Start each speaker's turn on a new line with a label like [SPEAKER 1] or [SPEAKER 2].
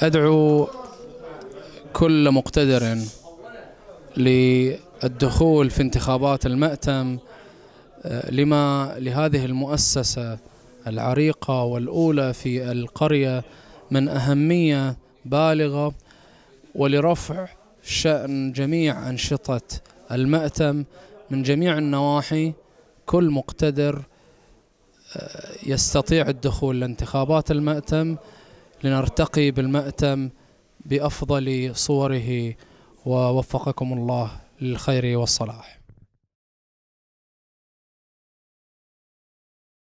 [SPEAKER 1] أدعو كل مقتدر للدخول في انتخابات المأتم آه، لما لهذه المؤسسة العريقة والأولى في القرية من أهمية بالغة ولرفع شأن جميع أنشطة المأتم من جميع النواحي كل مقتدر آه، يستطيع الدخول لانتخابات المأتم لنرتقي بالمأتم بأفضل صوره ووفقكم الله للخير والصلاح